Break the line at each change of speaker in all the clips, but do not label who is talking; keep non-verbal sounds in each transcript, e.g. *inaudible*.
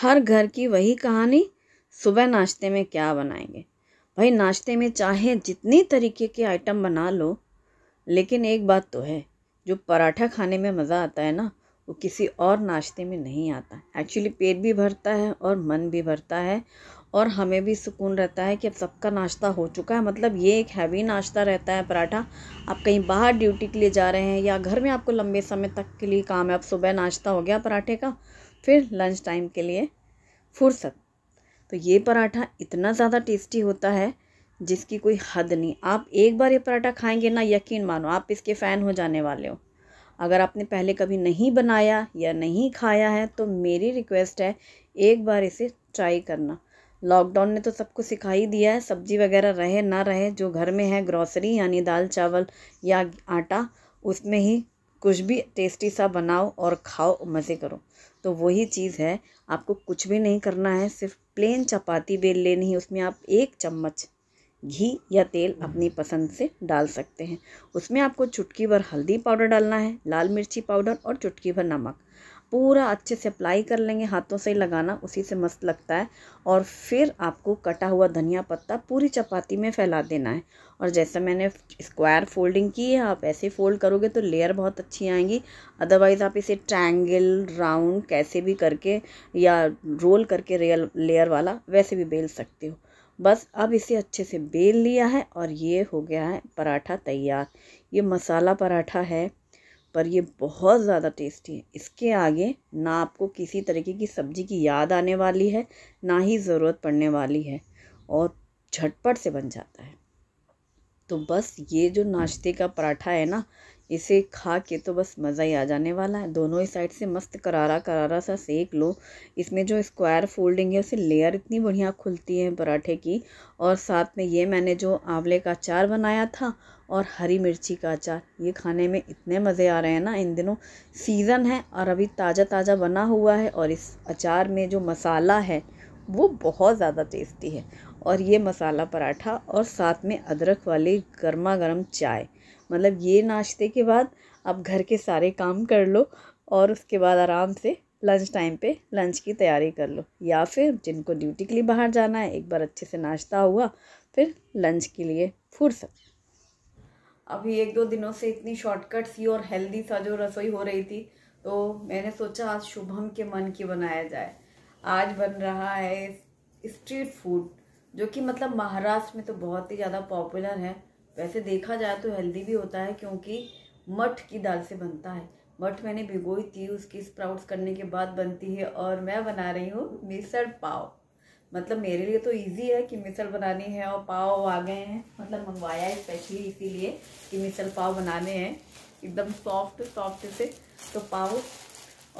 हर घर की वही कहानी सुबह नाश्ते में क्या बनाएंगे भाई नाश्ते में चाहे जितनी तरीके के आइटम बना लो लेकिन एक बात तो है जो पराठा खाने में मज़ा आता है ना वो किसी और नाश्ते में नहीं आता एक्चुअली पेट भी भरता है और मन भी भरता है और हमें भी सुकून रहता है कि अब सबका नाश्ता हो चुका है मतलब ये एक हैवी नाश्ता रहता है पराठा आप कहीं बाहर ड्यूटी के लिए जा रहे हैं या घर में आपको लंबे समय तक के लिए काम है अब सुबह नाश्ता हो गया पराठे का फिर लंच टाइम के लिए फुर्सत तो ये पराठा इतना ज़्यादा टेस्टी होता है जिसकी कोई हद नहीं आप एक बार ये पराठा खाएंगे ना यकीन मानो आप इसके फ़ैन हो जाने वाले हो अगर आपने पहले कभी नहीं बनाया या नहीं खाया है तो मेरी रिक्वेस्ट है एक बार इसे ट्राई करना लॉकडाउन ने तो सबको सिखा ही दिया है सब्जी वगैरह रहे ना रहे जो घर में है ग्रॉसरी यानी दाल चावल या आटा उसमें ही कुछ भी टेस्टी सा बनाओ और खाओ मज़े करो तो वही चीज़ है आपको कुछ भी नहीं करना है सिर्फ प्लेन चपाती बेल लेनी है उसमें आप एक चम्मच घी या तेल अपनी पसंद से डाल सकते हैं उसमें आपको चुटकी भर हल्दी पाउडर डालना है लाल मिर्ची पाउडर और चुटकी भर नमक पूरा अच्छे से अप्लाई कर लेंगे हाथों से ही लगाना उसी से मस्त लगता है और फिर आपको कटा हुआ धनिया पत्ता पूरी चपाती में फैला देना है और जैसा मैंने स्क्वायर फोल्डिंग की है आप ऐसे फोल्ड करोगे तो लेयर बहुत अच्छी आएंगी अदरवाइज़ आप इसे ट्रायंगल राउंड कैसे भी करके या रोल करके रेयर लेयर वाला वैसे भी बेल सकते हो बस अब इसे अच्छे से बेल लिया है और ये हो गया है पराठा तैयार ये मसाला पराठा है पर ये बहुत ज़्यादा टेस्टी है इसके आगे ना आपको किसी तरीके की सब्ज़ी की याद आने वाली है ना ही ज़रूरत पड़ने वाली है और झटपट से बन जाता है तो बस ये जो नाश्ते का पराठा है ना इसे खा के तो बस मज़ा ही आ जाने वाला है दोनों ही साइड से मस्त करारा करारा सा सेक लो इसमें जो स्क्वायर फोल्डिंग है उसे लेयर इतनी बढ़िया खुलती है पराठे की और साथ में ये मैंने जो आंवले का अचार बनाया था और हरी मिर्ची का अचार ये खाने में इतने मज़े आ रहे हैं ना इन दिनों सीज़न है और अभी ताज़ा ताज़ा बना हुआ है और इस अचार में जो मसाला है वो बहुत ज़्यादा टेस्टी है और ये मसाला पराठा और साथ में अदरक वाली गर्मा गर्म चाय मतलब ये नाश्ते के बाद आप घर के सारे काम कर लो और उसके बाद आराम से लंच टाइम पे लंच की तैयारी कर लो या फिर जिनको ड्यूटी के लिए बाहर जाना है एक बार अच्छे से नाश्ता हुआ फिर लंच के लिए फुर्सत अभी एक दो दिनों से इतनी शॉर्टकट सी और हेल्दी सा जो रसोई हो रही थी तो मैंने सोचा आज शुभम के मन की बनाया जाए आज बन रहा है स्ट्रीट फूड जो कि मतलब महाराष्ट्र में तो बहुत ही ज़्यादा पॉपुलर है वैसे देखा जाए तो हेल्दी भी होता है क्योंकि मठ की दाल से बनता है मठ मैंने भिगोई थी उसकी स्प्राउट्स करने के बाद बनती है और मैं बना रही हूँ मिसल पाव मतलब मेरे लिए तो इजी है कि मिसल बनानी है और पाव आ गए हैं मतलब मंगवाया है स्पेशली इसीलिए कि मिसल पाव बनाने हैं एकदम सॉफ्ट सॉफ्ट से तो पाव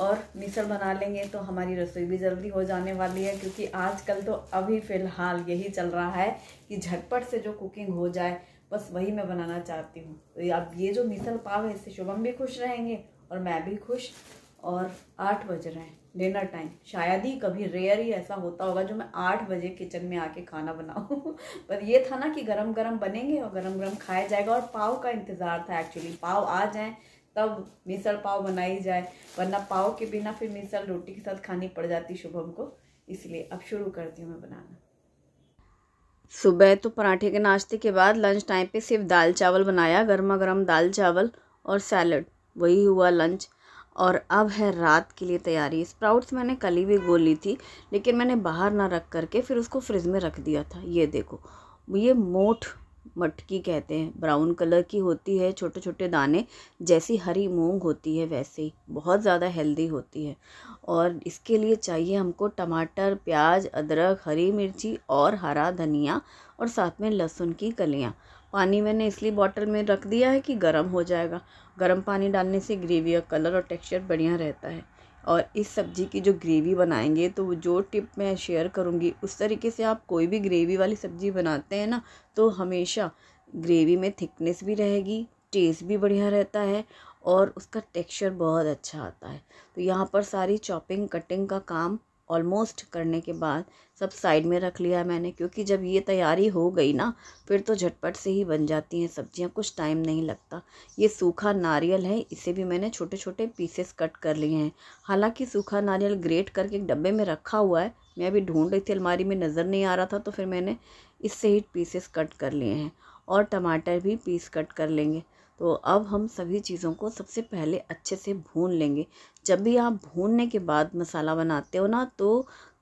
और मिसल बना लेंगे तो हमारी रसोई भी जल्दी हो जाने वाली है क्योंकि आजकल तो अभी फ़िलहाल यही चल रहा है कि झटपट से जो कुकिंग हो जाए बस वही मैं बनाना चाहती हूँ तो अब ये जो मिसल पाव है इससे शुभम भी खुश रहेंगे और मैं भी खुश और आठ बज रहे हैं डिनर टाइम शायद ही कभी रेयर ही ऐसा होता होगा जो मैं आठ बजे किचन में आके खाना बनाऊँ *laughs* पर ये था ना कि गरम गरम बनेंगे और गरम गरम खाया जाएगा और पाव का इंतज़ार था एक्चुअली पाव आ जाएँ तब मिसल पाव बनाई जाए वरना पाव के बिना फिर मिसल रोटी के साथ खानी पड़ जाती शुभम को इसलिए अब शुरू करती हूँ मैं बनाना सुबह तो पराठे के नाश्ते के बाद लंच टाइम पे सिर्फ दाल चावल बनाया गर्मा गर्म दाल चावल और सैलड वही हुआ लंच और अब है रात के लिए तैयारी स्प्राउट्स मैंने कल ही भी गो ली थी लेकिन मैंने बाहर ना रख करके फिर उसको फ्रिज में रख दिया था ये देखो ये मोठ मटकी कहते हैं ब्राउन कलर की होती है छोटे छोटे दाने जैसी हरी मूंग होती है वैसे ही बहुत ज़्यादा हेल्दी होती है और इसके लिए चाहिए हमको टमाटर प्याज अदरक हरी मिर्ची और हरा धनिया और साथ में लहसुन की कलियाँ पानी मैंने इसलिए बॉटल में रख दिया है कि गर्म हो जाएगा गर्म पानी डालने से ग्रेवी का कलर और टेक्सचर बढ़िया रहता है और इस सब्ज़ी की जो ग्रेवी बनाएंगे तो जो टिप मैं शेयर करूँगी उस तरीके से आप कोई भी ग्रेवी वाली सब्ज़ी बनाते हैं ना तो हमेशा ग्रेवी में थिकनेस भी रहेगी टेस्ट भी बढ़िया रहता है और उसका टेक्सचर बहुत अच्छा आता है तो यहाँ पर सारी चॉपिंग कटिंग का काम ऑलमोस्ट करने के बाद सब साइड में रख लिया मैंने क्योंकि जब ये तैयारी हो गई ना फिर तो झटपट से ही बन जाती हैं सब्जियां कुछ टाइम नहीं लगता ये सूखा नारियल है इसे भी मैंने छोटे छोटे पीसेस कट कर लिए हैं हालांकि सूखा नारियल ग्रेट करके एक डब्बे में रखा हुआ है मैं अभी ढूंढ रही थी अलमारी में नज़र नहीं आ रहा था तो फिर मैंने इससे ही पीसेस कट कर लिए हैं और टमाटर भी पीस कट कर लेंगे तो अब हम सभी चीज़ों को सबसे पहले अच्छे से भून लेंगे जब भी आप भूनने के बाद मसाला बनाते हो ना तो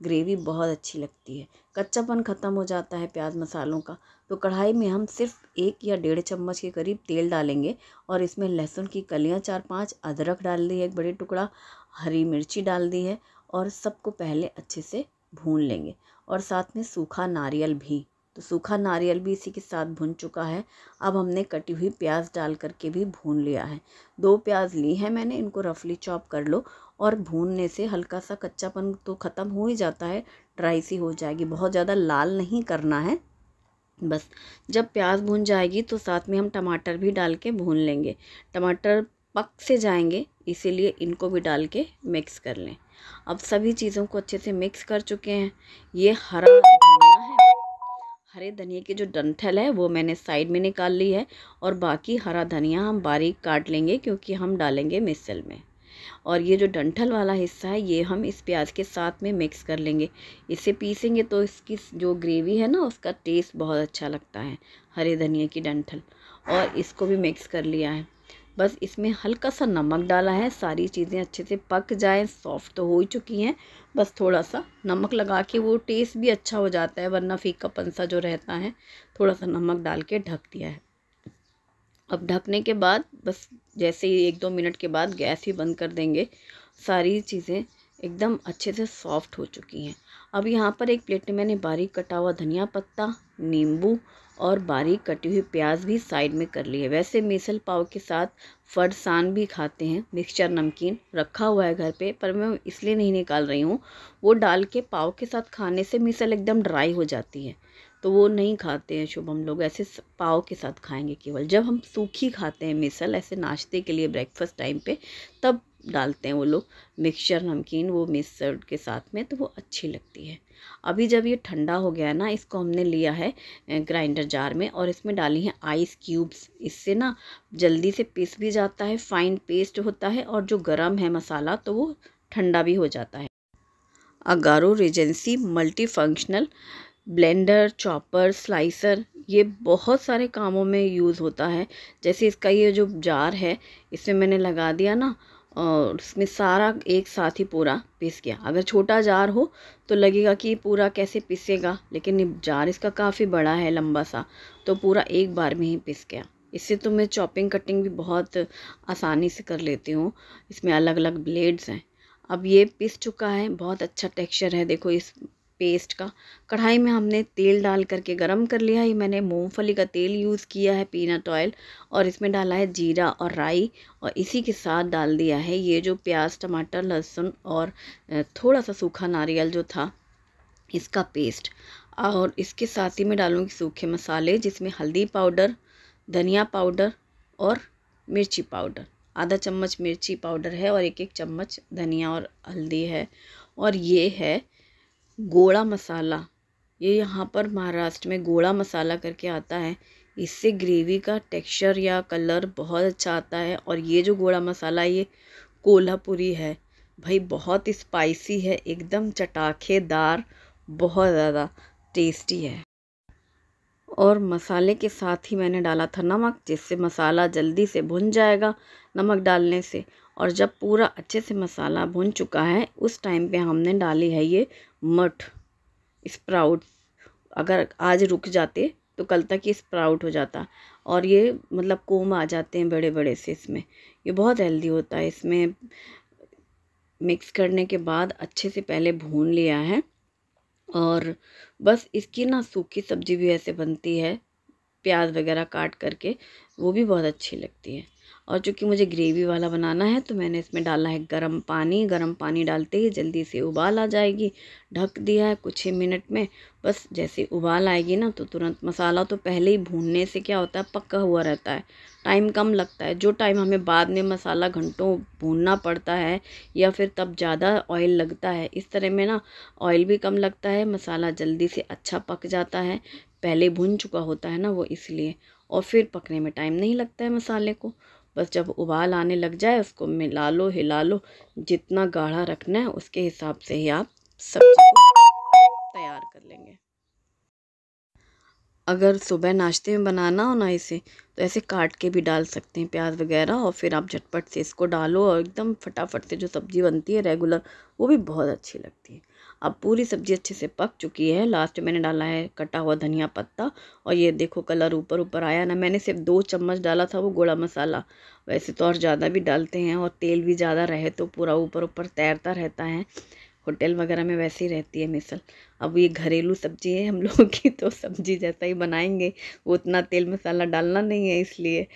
ग्रेवी बहुत अच्छी लगती है कच्चापन ख़त्म हो जाता है प्याज मसालों का तो कढ़ाई में हम सिर्फ एक या डेढ़ चम्मच के करीब तेल डालेंगे और इसमें लहसुन की कलियाँ चार पाँच अदरक डाल दी है एक बड़े टुकड़ा हरी मिर्ची डाल दी है और सबको पहले अच्छे से भून लेंगे और साथ में सूखा नारियल भी तो सूखा नारियल भी इसी के साथ भुन चुका है अब हमने कटी हुई प्याज डाल करके भी भून लिया है दो प्याज ली है मैंने इनको रफली चॉप कर लो और भूनने से हल्का सा कच्चापन तो ख़त्म हो ही जाता है ड्राई सी हो जाएगी बहुत ज़्यादा लाल नहीं करना है बस जब प्याज भून जाएगी तो साथ में हम टमाटर भी डाल के भून लेंगे टमाटर पक से जाएंगे इसीलिए इनको भी डाल के मिक्स कर लें अब सभी चीज़ों को अच्छे से मिक्स कर चुके हैं ये हरा हरे धनिया की जो डंठल है वो मैंने साइड में निकाल ली है और बाकी हरा धनिया हम बारीक काट लेंगे क्योंकि हम डालेंगे मिसल में और ये जो डंठल वाला हिस्सा है ये हम इस प्याज के साथ में मिक्स कर लेंगे इसे पीसेंगे तो इसकी जो ग्रेवी है ना उसका टेस्ट बहुत अच्छा लगता है हरे धनिया की डंठल और इसको भी मिक्स कर लिया है बस इसमें हल्का सा नमक डाला है सारी चीज़ें अच्छे से पक जाए सॉफ्ट तो हो ही चुकी हैं बस थोड़ा सा नमक लगा के वो टेस्ट भी अच्छा हो जाता है वरना फीका सा जो रहता है थोड़ा सा नमक डाल के ढक दिया है अब ढकने के बाद बस जैसे ही एक दो मिनट के बाद गैस ही बंद कर देंगे सारी चीज़ें एकदम अच्छे से सॉफ्ट हो चुकी हैं अब यहाँ पर एक प्लेट में मैंने बारीक कटा हुआ धनिया पत्ता नींबू और बारीक कटी हुई प्याज भी साइड में कर ली है वैसे मिसल पाव के साथ फरसान भी खाते हैं मिक्सचर नमकीन रखा हुआ है घर पे पर मैं इसलिए नहीं निकाल रही हूँ वो डाल के पाव के साथ खाने से मिसल एकदम ड्राई हो जाती है तो वो नहीं खाते हैं शुभ हम लोग ऐसे पाव के साथ खाएंगे केवल जब हम सूखी खाते हैं मिसल ऐसे नाश्ते के लिए ब्रेकफास्ट टाइम पे तब डालते हैं वो लोग मिक्सचर नमकीन वो मिक्सर के साथ में तो वो अच्छी लगती है अभी जब ये ठंडा हो गया ना इसको हमने लिया है ग्राइंडर जार में और इसमें डाली हैं आइस क्यूब्स इससे ना जल्दी से पिस भी जाता है फाइन पेस्ट होता है और जो गर्म है मसाला तो वो ठंडा भी हो जाता है Agaro Regency multi functional blender chopper slicer ये बहुत सारे कामों में यूज़ होता है जैसे इसका ये जो जार है इसमें मैंने लगा दिया ना और उसमें सारा एक साथ ही पूरा पिस गया अगर छोटा जार हो तो लगेगा कि पूरा कैसे पिसेगा लेकिन जार इसका काफ़ी बड़ा है लंबा सा तो पूरा एक बार में ही पिस गया इससे तो मैं चॉपिंग कटिंग भी बहुत आसानी से कर लेती हूँ इसमें अलग अलग ब्लेड्स हैं अब ये पिस चुका है बहुत अच्छा टेक्सचर है देखो इस पेस्ट का कढ़ाई में हमने तेल डाल करके गरम कर लिया है मैंने मूंगफली का तेल यूज़ किया है पीनट ऑयल और इसमें डाला है जीरा और राई और इसी के साथ डाल दिया है ये जो प्याज टमाटर लहसुन और थोड़ा सा सूखा नारियल जो था इसका पेस्ट और इसके साथ ही मैं डालूँगी सूखे मसाले जिसमें हल्दी पाउडर धनिया पाउडर और मिर्ची पाउडर आधा चम्मच मिर्ची पाउडर है और एक एक चम्मच धनिया और हल्दी है और ये है गोड़ा मसाला ये यहाँ पर महाराष्ट्र में गोड़ा मसाला करके आता है इससे ग्रेवी का टेक्सचर या कलर बहुत अच्छा आता है और ये जो गोड़ा मसाला ये कोल्हापुरी है भाई बहुत स्पाइसी है एकदम चटाखेदार बहुत ज़्यादा टेस्टी है और मसाले के साथ ही मैंने डाला था नमक जिससे मसाला जल्दी से भुन जाएगा नमक डालने से और जब पूरा अच्छे से मसाला भुन चुका है उस टाइम पे हमने डाली है ये मठ स्प्राउट अगर आज रुक जाते तो कल तक ये स्प्राउट हो जाता और ये मतलब कोम आ जाते हैं बड़े बड़े से इसमें ये बहुत हेल्दी होता है इसमें मिक्स करने के बाद अच्छे से पहले भून लिया है और बस इसकी ना सूखी सब्ज़ी भी ऐसे बनती है प्याज वगैरह काट करके वो भी बहुत अच्छी लगती है और चूँकि मुझे ग्रेवी वाला बनाना है तो मैंने इसमें डाला है गर्म पानी गर्म पानी डालते ही जल्दी से उबाल आ जाएगी ढक दिया है कुछ ही मिनट में बस जैसे उबाल आएगी ना तो तुरंत मसाला तो पहले ही भूनने से क्या होता है पक्का हुआ रहता है टाइम कम लगता है जो टाइम हमें बाद में मसाला घंटों भूनना पड़ता है या फिर तब ज़्यादा ऑयल लगता है इस तरह में ना ऑयल भी कम लगता है मसाला जल्दी से अच्छा पक जाता है पहले भुन चुका होता है ना वो इसलिए और फिर पकने में टाइम नहीं लगता है मसाले को बस जब उबाल आने लग जाए उसको मिला लो हिला लो जितना गाढ़ा रखना है उसके हिसाब से ही आप सब्जी को तैयार कर लेंगे अगर सुबह नाश्ते में बनाना हो ना इसे तो ऐसे काट के भी डाल सकते हैं प्याज वगैरह और फिर आप झटपट से इसको डालो और एकदम फटाफट से जो सब्ज़ी बनती है रेगुलर वो भी बहुत अच्छी लगती है अब पूरी सब्ज़ी अच्छे से पक चुकी है लास्ट मैंने डाला है कटा हुआ धनिया पत्ता और ये देखो कलर ऊपर ऊपर आया ना मैंने सिर्फ दो चम्मच डाला था वो गोड़ा मसाला वैसे तो और ज़्यादा भी डालते हैं और तेल भी ज़्यादा रहे तो पूरा ऊपर ऊपर तैरता रहता है होटल वगैरह में वैसे ही रहती है मिसल अब ये घरेलू सब्जी है हम लोगों की तो सब्जी जैसा ही बनाएंगे वो उतना तेल मसाला डालना नहीं है इसलिए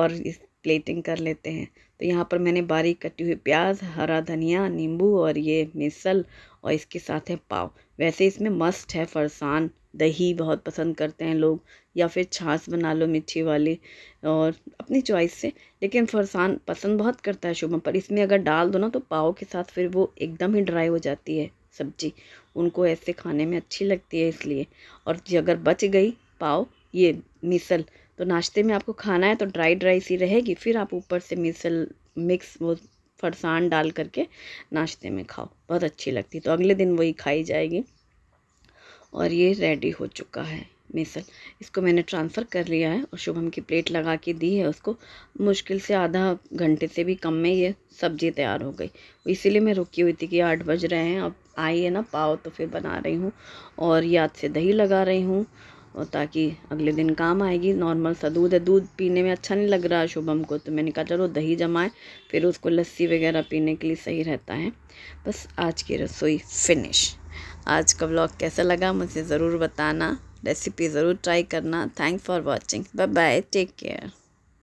और इस प्लेटिंग कर लेते हैं तो यहाँ पर मैंने बारीक कटी हुई प्याज हरा धनिया नींबू और ये मिसल और इसके साथ है पाव वैसे इसमें मस्ट है फरसान दही बहुत पसंद करते हैं लोग या फिर छाछ बना लो मीठी वाली और अपनी चॉइस से लेकिन फरसान पसंद बहुत करता है शुभम पर इसमें अगर डाल दो ना तो पाव के साथ फिर वो एकदम ही ड्राई हो जाती है सब्जी उनको ऐसे खाने में अच्छी लगती है इसलिए और अगर बच गई पाव ये मिसल तो नाश्ते में आपको खाना है तो ड्राई ड्राई सी रहेगी फिर आप ऊपर से मिसल मिक्स वो फरसान डाल करके नाश्ते में खाओ बहुत अच्छी लगती तो अगले दिन वही खाई जाएगी और ये रेडी हो चुका है मिसल इसको मैंने ट्रांसफ़र कर लिया है और शुभम की प्लेट लगा के दी है उसको मुश्किल से आधा घंटे से भी कम में ये सब्ज़ी तैयार हो गई इसीलिए मैं रुकी हुई थी कि आठ बज रहे हैं अब आई है ना पाव तो फिर बना रही हूँ और याद से दही लगा रही हूँ और ताकि अगले दिन काम आएगी नॉर्मल सा दूध है दूध पीने में अच्छा नहीं लग रहा है शुभम को तो मैंने कहा चलो दही जमाएं फिर उसको लस्सी वगैरह पीने के लिए सही रहता है बस आज की रसोई फिनिश आज का ब्लॉग कैसा लगा मुझे ज़रूर बताना रेसिपी ज़रूर ट्राई करना thanks for watching bye bye take care